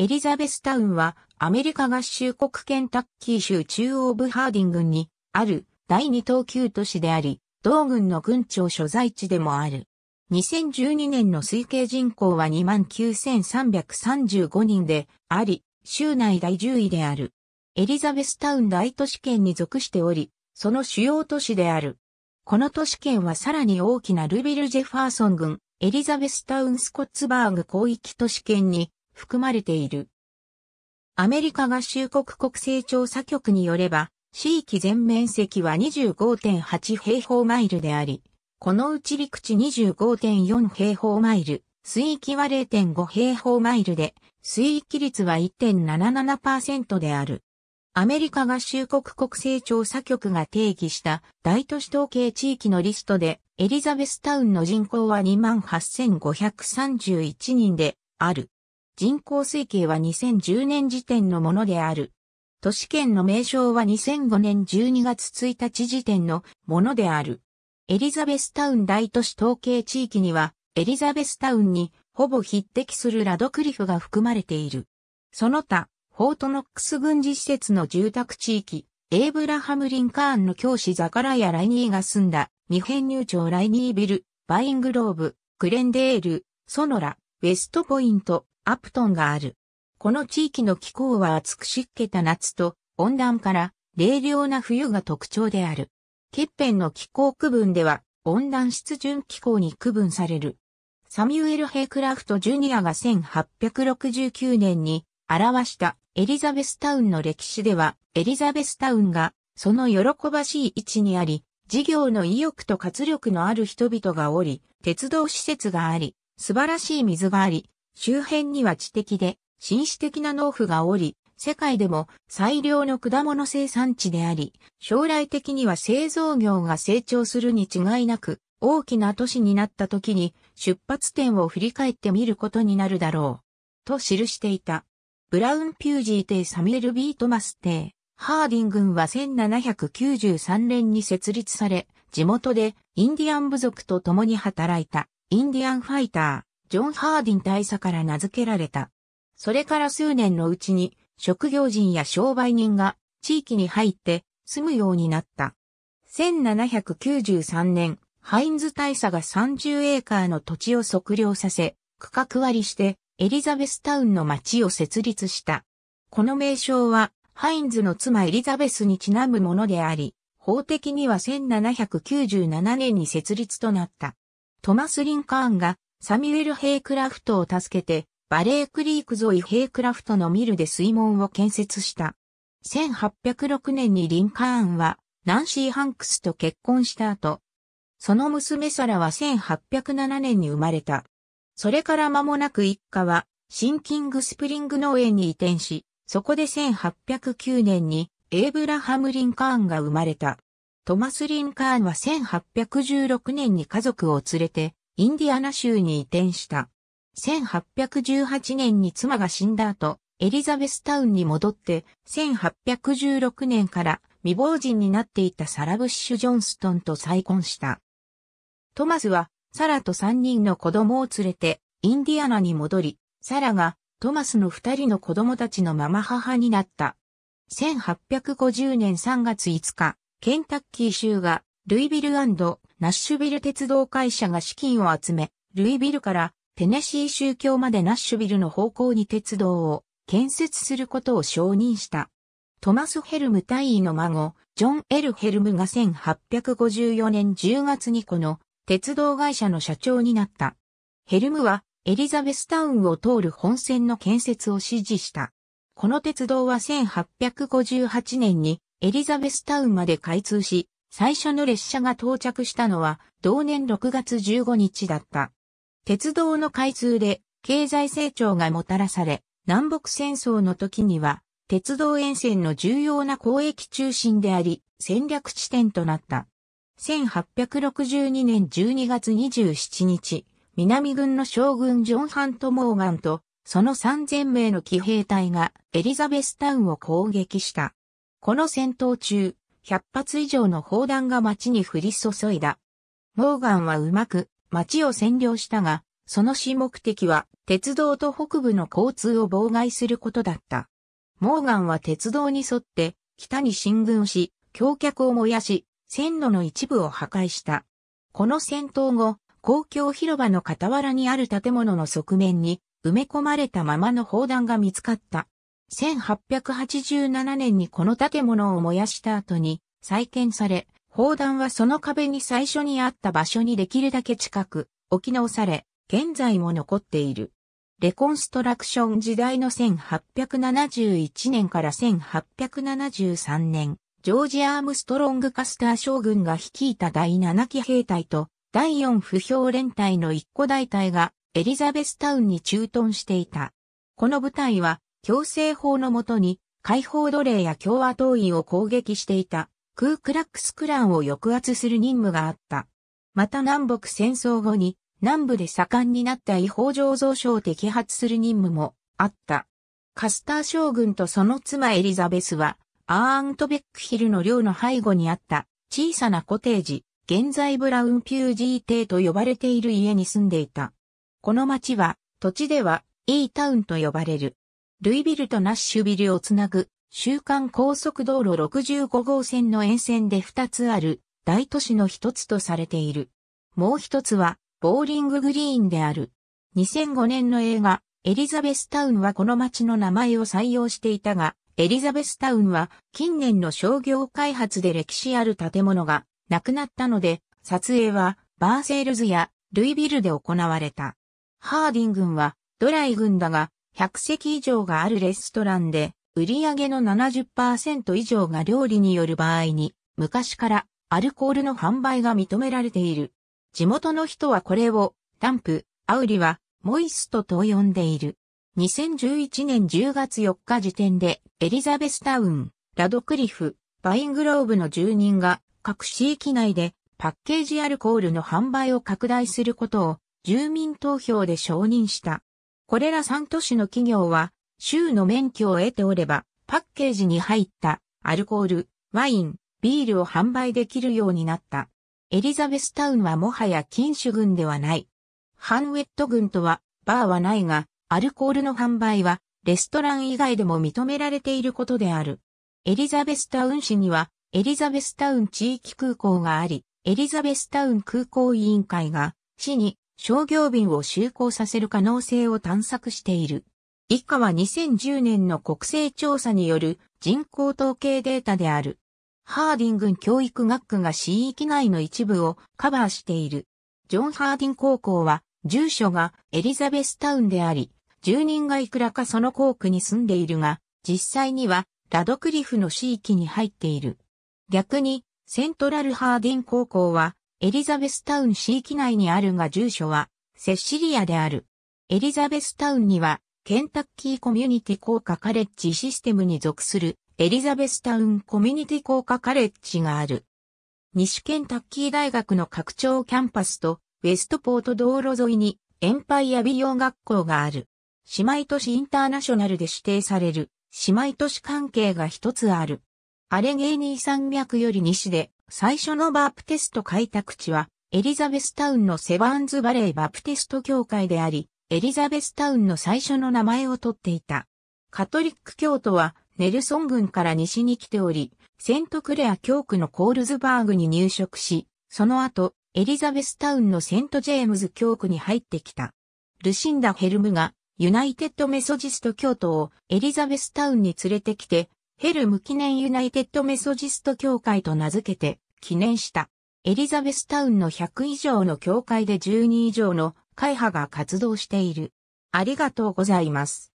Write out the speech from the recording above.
エリザベスタウンはアメリカ合衆国ケンタッキー州中央部ハーディングにある第二等級都市であり、同軍の軍庁所在地でもある。2012年の推計人口は29,335人であり、州内第10位である。エリザベスタウン大都市圏に属しており、その主要都市である。この都市圏はさらに大きなルビル・ジェファーソン郡、エリザベスタウン・スコッツバーグ広域都市圏に含まれている。アメリカ合衆国国勢調査局によれば、地域全面積は25.8平方マイルであり、このうち陸地25.4平方マイル、水域は0.5平方マイルで、水域率は1.77%である。アメリカ合衆国国勢調査局が定義した大都市統計地域のリストで、エリザベスタウンの人口は28,531人である。人口推計は2010年時点のものである。都市圏の名称は2005年12月1日時点のものである。エリザベスタウン大都市統計地域には、エリザベスタウンにほぼ匹敵するラドクリフが含まれている。その他、フォートノックス軍事施設の住宅地域、エイブラハム・リンカーンの教師ザカラヤ・ライニーが住んだ、未編入庁ライニービル、バイングローブ、クレンデール、ソノラ、ウェストポイント、アプトンがある。この地域の気候は暑く湿気た夏と温暖から冷涼な冬が特徴である。欠片の気候区分では温暖湿潤気候に区分される。サミュエル・ヘイクラフト・ジュニアが1869年に表したエリザベスタウンの歴史ではエリザベスタウンがその喜ばしい位置にあり、事業の意欲と活力のある人々がおり、鉄道施設があり、素晴らしい水があり、周辺には知的で、紳士的な農夫がおり、世界でも最良の果物生産地であり、将来的には製造業が成長するに違いなく、大きな都市になった時に出発点を振り返ってみることになるだろう。と記していた。ブラウン・ピュージーイ・サミエル・ビートマスイ。ハーディングンは1793年に設立され、地元でインディアン部族と共に働いたインディアンファイター。ジョン・ハーディン大佐から名付けられた。それから数年のうちに、職業人や商売人が地域に入って住むようになった。1793年、ハインズ大佐が30エーカーの土地を測量させ、区画割りしてエリザベスタウンの町を設立した。この名称は、ハインズの妻エリザベスにちなむものであり、法的には1797年に設立となった。トマス・リンカーンがサミュエル・ヘイクラフトを助けて、バレークリーク沿いヘイクラフトのミルで水門を建設した。1806年にリンカーンは、ナンシー・ハンクスと結婚した後、その娘サラは1807年に生まれた。それから間もなく一家は、シンキングスプリング農園に移転し、そこで1809年にエイブラハム・リンカーンが生まれた。トマス・リンカーンは1816年に家族を連れてインディアナ州に移転した。1818年に妻が死んだ後、エリザベスタウンに戻って、1816年から未亡人になっていたサラ・ブッシュ・ジョンストンと再婚した。トマスは、サラと3人の子供を連れて、インディアナに戻り、サラが、トマスの2人の子供たちのママ母になった。1850年3月5日、ケンタッキー州が、ルイビルナッシュビル鉄道会社が資金を集め、ルイビルからテネシー宗教までナッシュビルの方向に鉄道を建設することを承認した。トマス・ヘルム大尉の孫、ジョン・エル・ヘルムが1854年10月にこの鉄道会社の社長になった。ヘルムはエリザベスタウンを通る本線の建設を指示した。この鉄道は1858年にエリザベスタウンまで開通し、最初の列車が到着したのは同年6月15日だった。鉄道の開通で経済成長がもたらされ、南北戦争の時には鉄道沿線の重要な交易中心であり、戦略地点となった。1862年12月27日、南軍の将軍ジョン・ハント・モーガンと、その3000名の騎兵隊がエリザベスタウンを攻撃した。この戦闘中、100発以上の砲弾が街に降り注いだ。モーガンはうまく街を占領したが、その主目的は鉄道と北部の交通を妨害することだった。モーガンは鉄道に沿って北に進軍し、橋脚を燃やし、線路の一部を破壊した。この戦闘後、公共広場の傍らにある建物の側面に埋め込まれたままの砲弾が見つかった。1887年にこの建物を燃やした後に再建され、砲弾はその壁に最初にあった場所にできるだけ近く置き直され、現在も残っている。レコンストラクション時代の1871年から1873年、ジョージ・アームストロング・カスター将軍が率いた第7期兵隊と第4不評連隊の一個大隊がエリザベスタウンに駐屯していた。この部隊は強制法のもとに、解放奴隷や共和党員を攻撃していた、クークラックスクランを抑圧する任務があった。また南北戦争後に、南部で盛んになった違法醸造所を摘発する任務もあった。カスター将軍とその妻エリザベスは、アーントベックヒルの寮の背後にあった小さなコテージ、現在ブラウンピュージー邸と呼ばれている家に住んでいた。この町は、土地では、イータウンと呼ばれる。ルイビルとナッシュビルをつなぐ、週間高速道路65号線の沿線で2つある、大都市の一つとされている。もう一つは、ボーリンググリーンである。2005年の映画、エリザベスタウンはこの街の名前を採用していたが、エリザベスタウンは近年の商業開発で歴史ある建物がなくなったので、撮影はバーセールズやルイビルで行われた。ハーディン軍はドライ軍だが、100席以上があるレストランで、売上の70%以上が料理による場合に、昔からアルコールの販売が認められている。地元の人はこれを、ダンプ、アウリは、モイストと呼んでいる。2011年10月4日時点で、エリザベスタウン、ラドクリフ、バイングローブの住人が、各市域内で、パッケージアルコールの販売を拡大することを、住民投票で承認した。これら3都市の企業は、州の免許を得ておれば、パッケージに入ったアルコール、ワイン、ビールを販売できるようになった。エリザベスタウンはもはや禁酒軍ではない。ハンウェット軍とは、バーはないが、アルコールの販売は、レストラン以外でも認められていることである。エリザベスタウン市には、エリザベスタウン地域空港があり、エリザベスタウン空港委員会が、市に商業便を就航させる可能性を探索している。以下は2010年の国勢調査による人口統計データである。ハーディング教育学区が市域内の一部をカバーしている。ジョン・ハーディン高校は、住所がエリザベスタウンであり、住人がいくらかその校区に住んでいるが、実際にはラドクリフの市域に入っている。逆に、セントラルハーディン高校は、エリザベスタウン市域内にあるが住所は、セシリアである。エリザベスタウンには、ケンタッキーコミュニティ効果カレッジシステムに属する、エリザベスタウンコミュニティ効果カレッジがある。西ケンタッキー大学の拡張キャンパスと、ウェストポート道路沿いに、エンパイア美容学校がある。姉妹都市インターナショナルで指定される、姉妹都市関係が一つある。アレゲーニー山脈より西で、最初のバプテスト開拓地は、エリザベスタウンのセバーンズバレーバプテスト教会であり、エリザベスタウンの最初の名前を取っていた。カトリック教徒は、ネルソン郡から西に来ており、セントクレア教区のコールズバーグに入植し、その後、エリザベスタウンのセントジェームズ教区に入ってきた。ルシンダ・ヘルムが、ユナイテッド・メソジスト教徒をエリザベスタウンに連れてきて、ヘルム記念ユナイテッドメソジスト協会と名付けて記念した。エリザベスタウンの100以上の教会で12以上の会派が活動している。ありがとうございます。